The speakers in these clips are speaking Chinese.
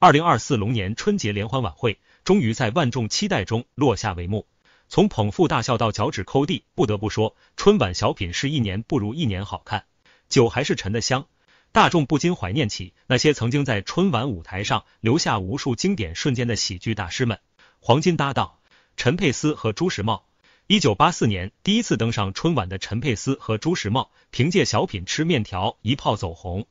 二零二四龙年春节联欢晚会终于在万众期待中落下帷幕。从捧腹大笑到脚趾抠地，不得不说，春晚小品是一年不如一年好看，酒还是沉得香。大众不禁怀念起那些曾经在春晚舞台上留下无数经典瞬间的喜剧大师们。黄金搭档陈佩斯和朱时茂，一九八四年第一次登上春晚的陈佩斯和朱时茂，凭借小品《吃面条》一炮走红。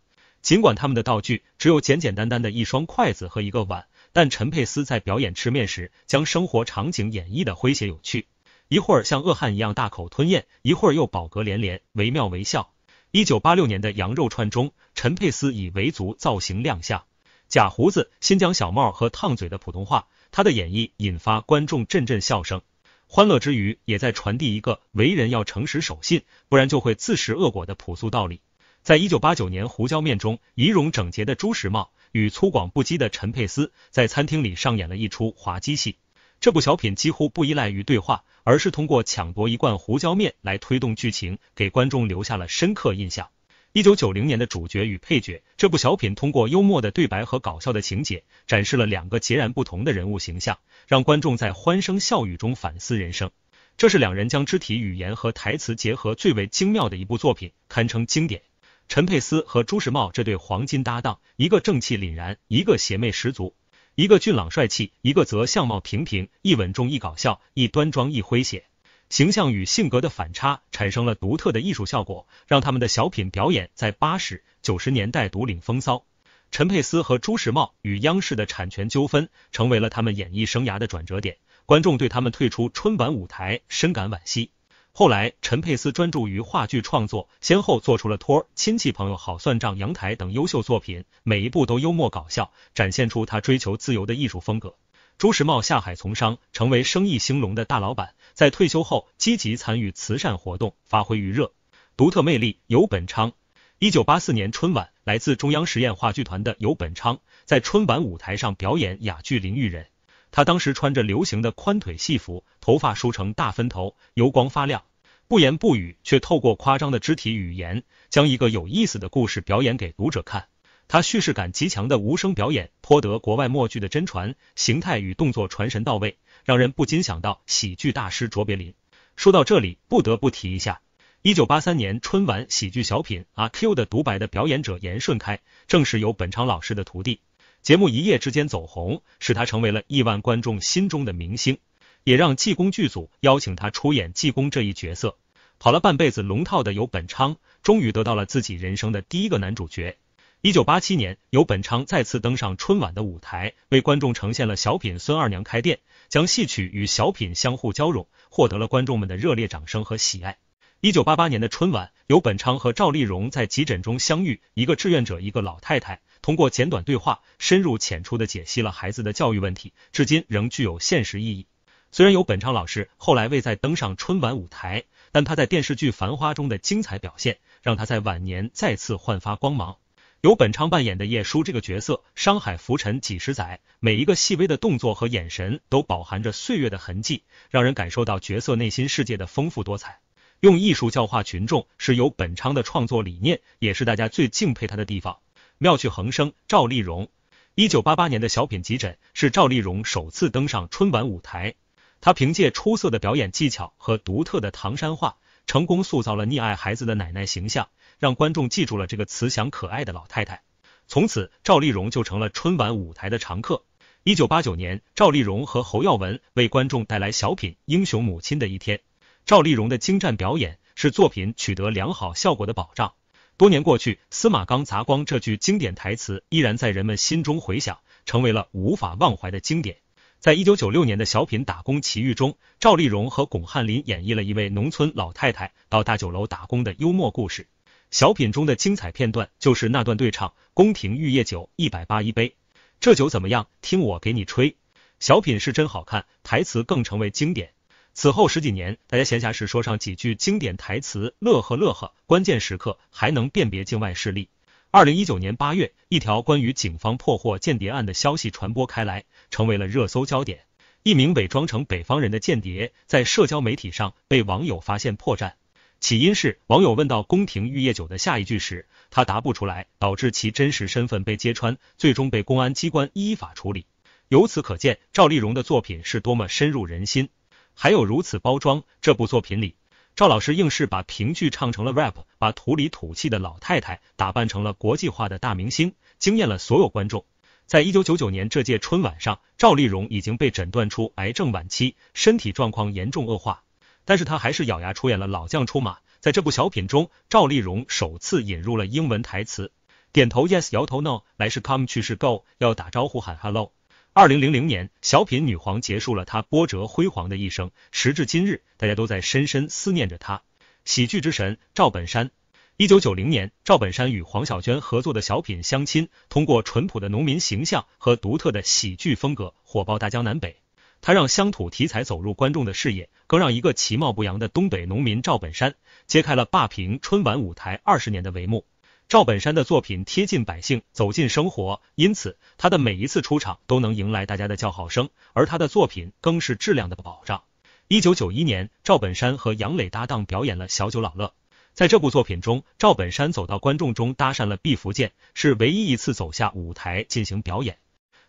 尽管他们的道具只有简简单单的一双筷子和一个碗，但陈佩斯在表演吃面时，将生活场景演绎的诙谐有趣。一会儿像饿汉一样大口吞咽，一会儿又饱嗝连连，惟妙惟肖。一九八六年的羊肉串中，陈佩斯以维族造型亮相，假胡子、新疆小帽和烫嘴的普通话，他的演绎引发观众阵阵笑声。欢乐之余，也在传递一个为人要诚实守信，不然就会自食恶果的朴素道理。在一九八九年《胡椒面》中，仪容整洁的朱时茂与粗犷不羁的陈佩斯在餐厅里上演了一出滑稽戏。这部小品几乎不依赖于对话，而是通过抢夺一罐胡椒面来推动剧情，给观众留下了深刻印象。一九九零年的《主角与配角》这部小品通过幽默的对白和搞笑的情节，展示了两个截然不同的人物形象，让观众在欢声笑语中反思人生。这是两人将肢体语言和台词结合最为精妙的一部作品，堪称经典。陈佩斯和朱时茂这对黄金搭档，一个正气凛然，一个邪魅十足；一个俊朗帅气，一个则相貌平平。一稳重，一搞笑；一端庄，一诙谐。形象与性格的反差产生了独特的艺术效果，让他们的小品表演在八十、九十年代独领风骚。陈佩斯和朱时茂与央视的产权纠纷，成为了他们演艺生涯的转折点。观众对他们退出春晚舞台深感惋惜。后来，陈佩斯专注于话剧创作，先后做出了《托亲戚朋友好算账》《阳台》等优秀作品，每一部都幽默搞笑，展现出他追求自由的艺术风格。朱时茂下海从商，成为生意兴隆的大老板，在退休后积极参与慈善活动，发挥余热。独特魅力，游本昌。一九八四年春晚，来自中央实验话剧团的游本昌在春晚舞台上表演哑剧《淋浴人》，他当时穿着流行的宽腿戏服，头发梳成大分头，油光发亮。不言不语，却透过夸张的肢体语言，将一个有意思的故事表演给读者看。他叙事感极强的无声表演，颇得国外默剧的真传，形态与动作传神到位，让人不禁想到喜剧大师卓别林。说到这里，不得不提一下，一九八三年春晚喜剧小品《阿 Q 的独白》的表演者严顺开，正是由本昌老师的徒弟。节目一夜之间走红，使他成为了亿万观众心中的明星。也让济公剧组邀请他出演济公这一角色。跑了半辈子龙套的游本昌，终于得到了自己人生的第一个男主角。一九八七年，游本昌再次登上春晚的舞台，为观众呈现了小品《孙二娘开店》，将戏曲与小品相互交融，获得了观众们的热烈掌声和喜爱。一九八八年的春晚，游本昌和赵丽蓉在急诊中相遇，一个志愿者，一个老太太，通过简短对话，深入浅出的解析了孩子的教育问题，至今仍具有现实意义。虽然由本昌老师后来未再登上春晚舞台，但他在电视剧《繁花》中的精彩表现，让他在晚年再次焕发光芒。由本昌扮演的叶叔这个角色，沧海浮沉几十载，每一个细微的动作和眼神都饱含着岁月的痕迹，让人感受到角色内心世界的丰富多彩。用艺术教化群众，是由本昌的创作理念，也是大家最敬佩他的地方。妙趣横生，赵丽蓉。一九八八年的小品《急诊》是赵丽蓉首次登上春晚舞台。他凭借出色的表演技巧和独特的唐山话，成功塑造了溺爱孩子的奶奶形象，让观众记住了这个慈祥可爱的老太太。从此，赵丽蓉就成了春晚舞台的常客。一九八九年，赵丽蓉和侯耀文为观众带来小品《英雄母亲的一天》。赵丽蓉的精湛表演是作品取得良好效果的保障。多年过去，司马刚砸光这句经典台词依然在人们心中回响，成为了无法忘怀的经典。在一九九六年的小品《打工奇遇》中，赵丽蓉和巩汉林演绎了一位农村老太太到大酒楼打工的幽默故事。小品中的精彩片段就是那段对唱：“宫廷玉液酒一百八一杯，这酒怎么样？听我给你吹。”小品是真好看，台词更成为经典。此后十几年，大家闲暇时说上几句经典台词，乐呵乐呵。关键时刻还能辨别境外势力。二零一九年八月，一条关于警方破获间谍案的消息传播开来，成为了热搜焦点。一名伪装成北方人的间谍在社交媒体上被网友发现破绽，起因是网友问到“宫廷玉液酒”的下一句时，他答不出来，导致其真实身份被揭穿，最终被公安机关依法处理。由此可见，赵丽蓉的作品是多么深入人心。还有如此包装，这部作品里。赵老师硬是把评剧唱成了 rap，把土里土气的老太太打扮成了国际化的大明星，惊艳了所有观众。在一九九九年这届春晚上，赵丽蓉已经被诊断出癌症晚期，身体状况严重恶化，但是她还是咬牙出演了《老将出马》。在这部小品中，赵丽蓉首次引入了英文台词，点头 yes，摇头 no，来是 come，去是 go，要打招呼喊 hello。二零零零年，小品女皇结束了她波折辉煌的一生。时至今日，大家都在深深思念着她。喜剧之神赵本山，一九九零年，赵本山与黄晓娟合作的小品《相亲》，通过淳朴的农民形象和独特的喜剧风格，火爆大江南北。他让乡土题材走入观众的视野，更让一个其貌不扬的东北农民赵本山，揭开了霸屏春晚舞台二十年的帷幕。赵本山的作品贴近百姓，走进生活，因此他的每一次出场都能迎来大家的叫好声，而他的作品更是质量的保障。一九九一年，赵本山和杨磊搭档表演了《小九老乐》，在这部作品中，赵本山走到观众中搭讪了毕福剑，是唯一一次走下舞台进行表演。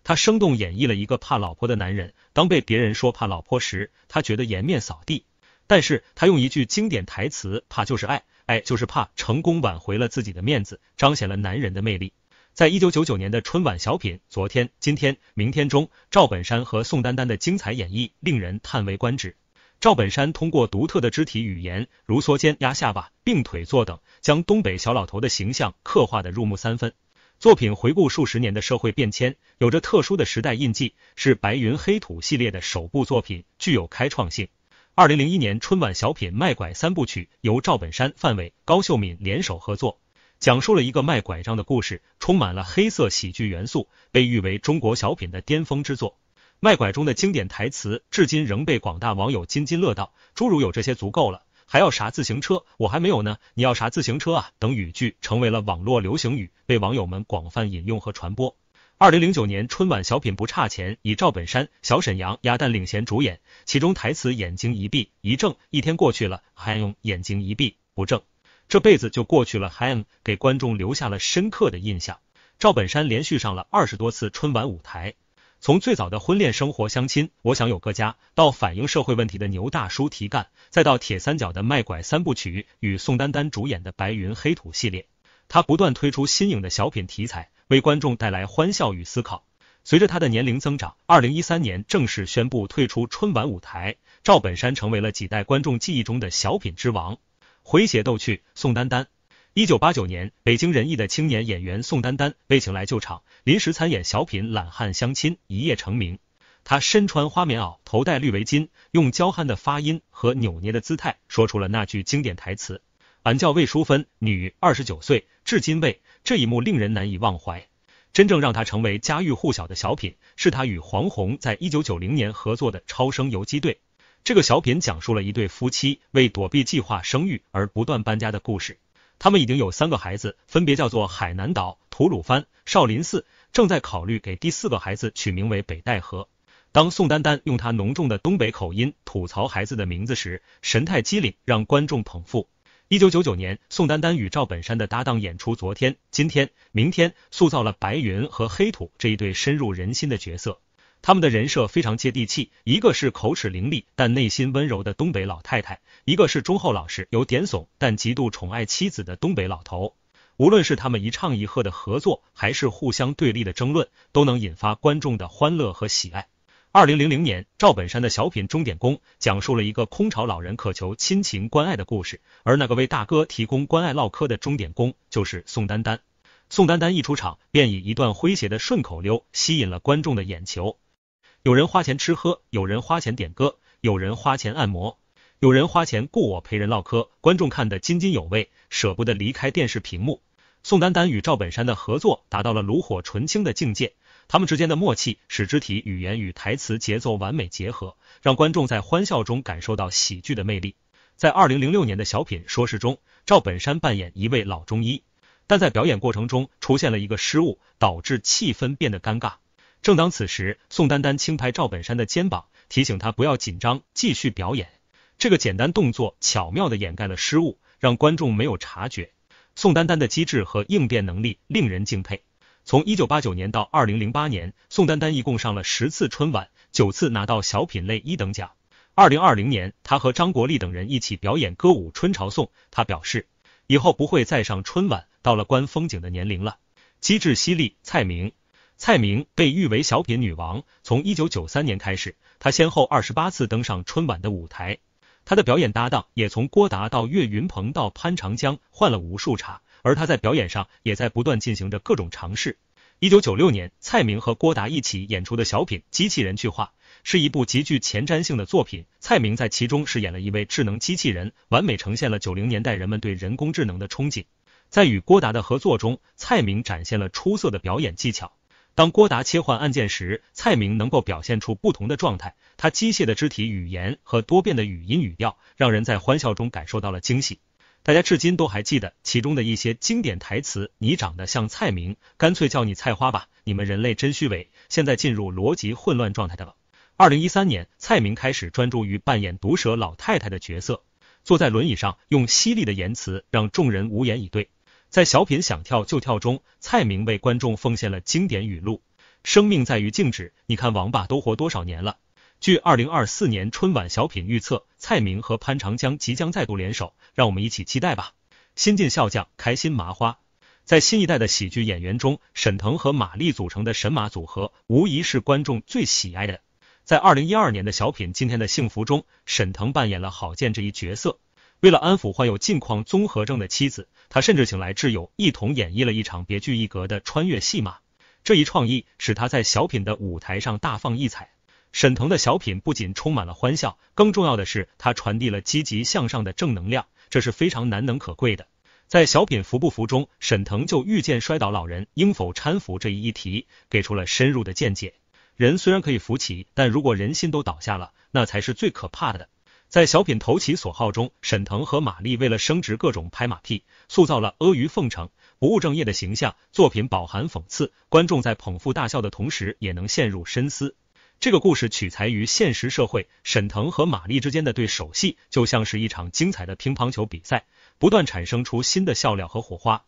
他生动演绎了一个怕老婆的男人，当被别人说怕老婆时，他觉得颜面扫地，但是他用一句经典台词：“怕就是爱。”哎，就是怕成功挽回了自己的面子，彰显了男人的魅力。在一九九九年的春晚小品《昨天、今天、明天》中，赵本山和宋丹丹的精彩演绎令人叹为观止。赵本山通过独特的肢体语言，如缩肩、压下巴、并腿坐等，将东北小老头的形象刻画的入木三分。作品回顾数十年的社会变迁，有着特殊的时代印记，是白云黑土系列的首部作品，具有开创性。二零零一年春晚小品《卖拐》三部曲由赵本山、范伟、高秀敏联手合作，讲述了一个卖拐杖的故事，充满了黑色喜剧元素，被誉为中国小品的巅峰之作。《卖拐》中的经典台词至今仍被广大网友津津乐道，诸如有这些足够了，还要啥自行车？我还没有呢，你要啥自行车啊？等语句成为了网络流行语，被网友们广泛引用和传播。二零零九年春晚小品不差钱，以赵本山、小沈阳、丫蛋领衔主演，其中台词“眼睛一闭一正，一天过去了”，还用眼睛一闭不正，这辈子就过去了”，还给观众留下了深刻的印象。赵本山连续上了二十多次春晚舞台，从最早的婚恋生活相亲《我想有个家》，到反映社会问题的牛大叔提干，再到铁三角的卖拐三部曲与宋丹丹主演的白云黑土系列，他不断推出新颖的小品题材。为观众带来欢笑与思考。随着他的年龄增长，二零一三年正式宣布退出春晚舞台。赵本山成为了几代观众记忆中的小品之王。诙谐逗趣，宋丹丹。一九八九年，北京人艺的青年演员宋丹丹被请来救场，临时参演小品《懒汉相亲》，一夜成名。他身穿花棉袄，头戴绿围巾，用娇憨的发音和扭捏的姿态，说出了那句经典台词。俺叫魏淑芬，女二十九岁，至今未。这一幕令人难以忘怀。真正让他成为家喻户晓的小品，是他与黄宏在一九九零年合作的《超生游击队》。这个小品讲述了一对夫妻为躲避计划生育而不断搬家的故事。他们已经有三个孩子，分别叫做海南岛、吐鲁番、少林寺，正在考虑给第四个孩子取名为北戴河。当宋丹丹用她浓重的东北口音吐槽孩子的名字时，神态机灵，让观众捧腹。一九九九年，宋丹丹与赵本山的搭档演出《昨天、今天、明天》，塑造了白云和黑土这一对深入人心的角色。他们的人设非常接地气，一个是口齿伶俐但内心温柔的东北老太太，一个是忠厚老实、有点怂但极度宠爱妻子的东北老头。无论是他们一唱一和的合作，还是互相对立的争论，都能引发观众的欢乐和喜爱。二零零零年，赵本山的小品《钟点工》讲述了一个空巢老人渴求亲情关爱的故事，而那个为大哥提供关爱唠嗑的钟点工就是宋丹丹。宋丹丹一出场，便以一段诙谐的顺口溜吸引了观众的眼球。有人花钱吃喝，有人花钱点歌，有人花钱按摩，有人花钱雇我陪人唠嗑，观众看得津津有味，舍不得离开电视屏幕。宋丹丹与赵本山的合作达到了炉火纯青的境界。他们之间的默契使肢体语言与台词节奏完美结合，让观众在欢笑中感受到喜剧的魅力。在二零零六年的小品《说事》中，赵本山扮演一位老中医，但在表演过程中出现了一个失误，导致气氛变得尴尬。正当此时，宋丹丹轻拍赵本山的肩膀，提醒他不要紧张，继续表演。这个简单动作巧妙地掩盖了失误，让观众没有察觉。宋丹丹的机智和应变能力令人敬佩。从一九八九年到二零零八年，宋丹丹一共上了十次春晚，九次拿到小品类一等奖。二零二零年，她和张国立等人一起表演歌舞《春潮颂》，她表示以后不会再上春晚，到了观风景的年龄了。机智犀利，蔡明，蔡明被誉为小品女王。从一九九三年开始，她先后二十八次登上春晚的舞台，她的表演搭档也从郭达到岳云鹏到潘长江换了无数茬。而他在表演上也在不断进行着各种尝试。一九九六年，蔡明和郭达一起演出的小品《机器人去化》是一部极具前瞻性的作品。蔡明在其中饰演了一位智能机器人，完美呈现了九零年代人们对人工智能的憧憬。在与郭达的合作中，蔡明展现了出色的表演技巧。当郭达切换按键时，蔡明能够表现出不同的状态。他机械的肢体语言和多变的语音语调，让人在欢笑中感受到了惊喜。大家至今都还记得其中的一些经典台词。你长得像蔡明，干脆叫你菜花吧。你们人类真虚伪！现在进入逻辑混乱状态的了。二零一三年，蔡明开始专注于扮演毒舌老太太的角色，坐在轮椅上，用犀利的言辞让众人无言以对。在小品《想跳就跳》中，蔡明为观众奉献了经典语录：“生命在于静止，你看王八都活多少年了。”据二零二四年春晚小品预测。蔡明和潘长江即将再度联手，让我们一起期待吧。新晋笑将开心麻花，在新一代的喜剧演员中，沈腾和马丽组成的神马组合无疑是观众最喜爱的。在二零一二年的小品《今天的幸福》中，沈腾扮演了郝建这一角色。为了安抚患有近况综合症的妻子，他甚至请来挚友一同演绎了一场别具一格的穿越戏码。这一创意使他在小品的舞台上大放异彩。沈腾的小品不仅充满了欢笑，更重要的是他传递了积极向上的正能量，这是非常难能可贵的。在小品《扶不扶》中，沈腾就遇见摔倒老人应否搀扶这一议题，给出了深入的见解。人虽然可以扶起，但如果人心都倒下了，那才是最可怕的。在小品《投其所好》中，沈腾和马丽为了升职，各种拍马屁，塑造了阿谀奉承、不务正业的形象。作品饱含讽刺，观众在捧腹大笑的同时，也能陷入深思。这个故事取材于现实社会，沈腾和马丽之间的对手戏就像是一场精彩的乒乓球比赛，不断产生出新的笑料和火花。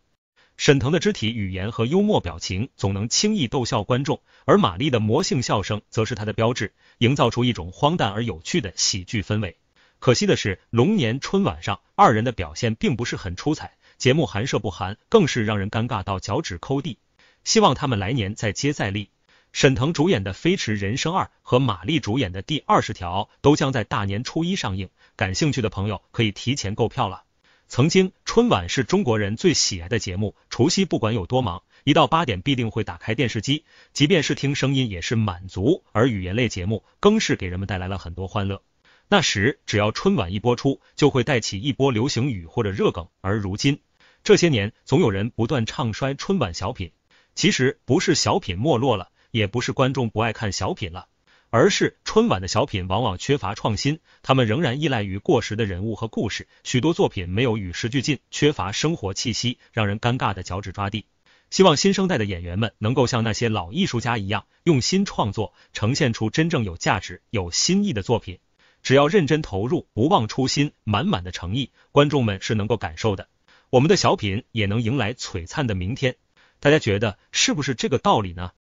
沈腾的肢体语言和幽默表情总能轻易逗笑观众，而马丽的魔性笑声则是他的标志，营造出一种荒诞而有趣的喜剧氛围。可惜的是，龙年春晚上二人的表现并不是很出彩，节目寒舍不寒，更是让人尴尬到脚趾抠地。希望他们来年再接再厉。沈腾主演的《飞驰人生二》和马丽主演的《第二十条》都将在大年初一上映，感兴趣的朋友可以提前购票了。曾经，春晚是中国人最喜爱的节目，除夕不管有多忙，一到八点必定会打开电视机，即便是听声音也是满足。而语言类节目更是给人们带来了很多欢乐。那时，只要春晚一播出，就会带起一波流行语或者热梗。而如今，这些年总有人不断唱衰春晚小品，其实不是小品没落了。也不是观众不爱看小品了，而是春晚的小品往往缺乏创新，他们仍然依赖于过时的人物和故事，许多作品没有与时俱进，缺乏生活气息，让人尴尬的脚趾抓地。希望新生代的演员们能够像那些老艺术家一样用心创作，呈现出真正有价值、有新意的作品。只要认真投入、不忘初心、满满的诚意，观众们是能够感受的。我们的小品也能迎来璀璨的明天。大家觉得是不是这个道理呢？